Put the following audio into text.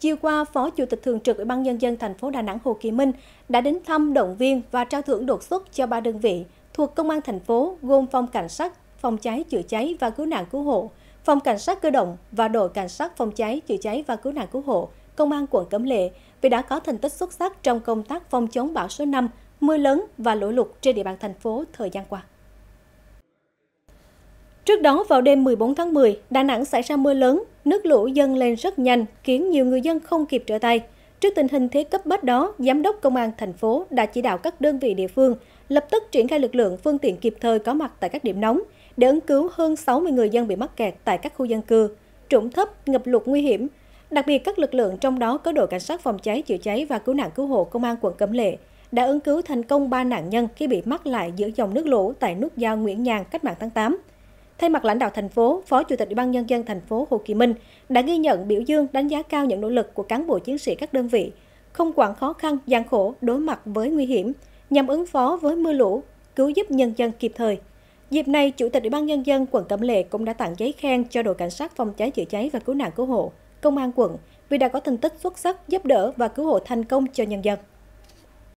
Chiều qua, Phó Chủ tịch Thường trực Ủy ban Nhân dân thành phố Đà Nẵng Hồ Kỳ Minh đã đến thăm động viên và trao thưởng đột xuất cho ba đơn vị thuộc Công an thành phố gồm Phòng Cảnh sát, Phòng cháy chữa cháy và Cứu nạn Cứu hộ, Phòng Cảnh sát cơ động và Đội Cảnh sát Phòng cháy chữa cháy và Cứu nạn Cứu hộ, Công an quận Cẩm Lệ vì đã có thành tích xuất sắc trong công tác phòng chống bão số 5, mưa lớn và lũ lụt trên địa bàn thành phố thời gian qua. Trước đó vào đêm 14 tháng 10, Đà Nẵng xảy ra mưa lớn, nước lũ dâng lên rất nhanh khiến nhiều người dân không kịp trở tay. Trước tình hình thế cấp bách đó, Giám đốc Công an thành phố đã chỉ đạo các đơn vị địa phương lập tức triển khai lực lượng phương tiện kịp thời có mặt tại các điểm nóng để ứng cứu hơn 60 người dân bị mắc kẹt tại các khu dân cư, trũng thấp, ngập lụt nguy hiểm. Đặc biệt các lực lượng trong đó có đội cảnh sát phòng cháy chữa cháy và cứu nạn cứu hộ công an quận Cẩm Lệ đã ứng cứu thành công 3 nạn nhân khi bị mắc lại giữa dòng nước lũ tại nút giao Nguyễn Nhàn cách mạng tháng 8. Thay mặt lãnh đạo thành phố, Phó Chủ tịch Ủy ban nhân dân thành phố Hồ Chí Minh đã ghi nhận biểu dương đánh giá cao những nỗ lực của cán bộ chiến sĩ các đơn vị, không quản khó khăn, gian khổ đối mặt với nguy hiểm nhằm ứng phó với mưa lũ, cứu giúp nhân dân kịp thời. Dịp này, Chủ tịch Ủy ban nhân dân quận Cẩm Lệ cũng đã tặng giấy khen cho đội cảnh sát phòng cháy chữa cháy và cứu nạn cứu hộ, công an quận vì đã có thành tích xuất sắc giúp đỡ và cứu hộ thành công cho nhân dân.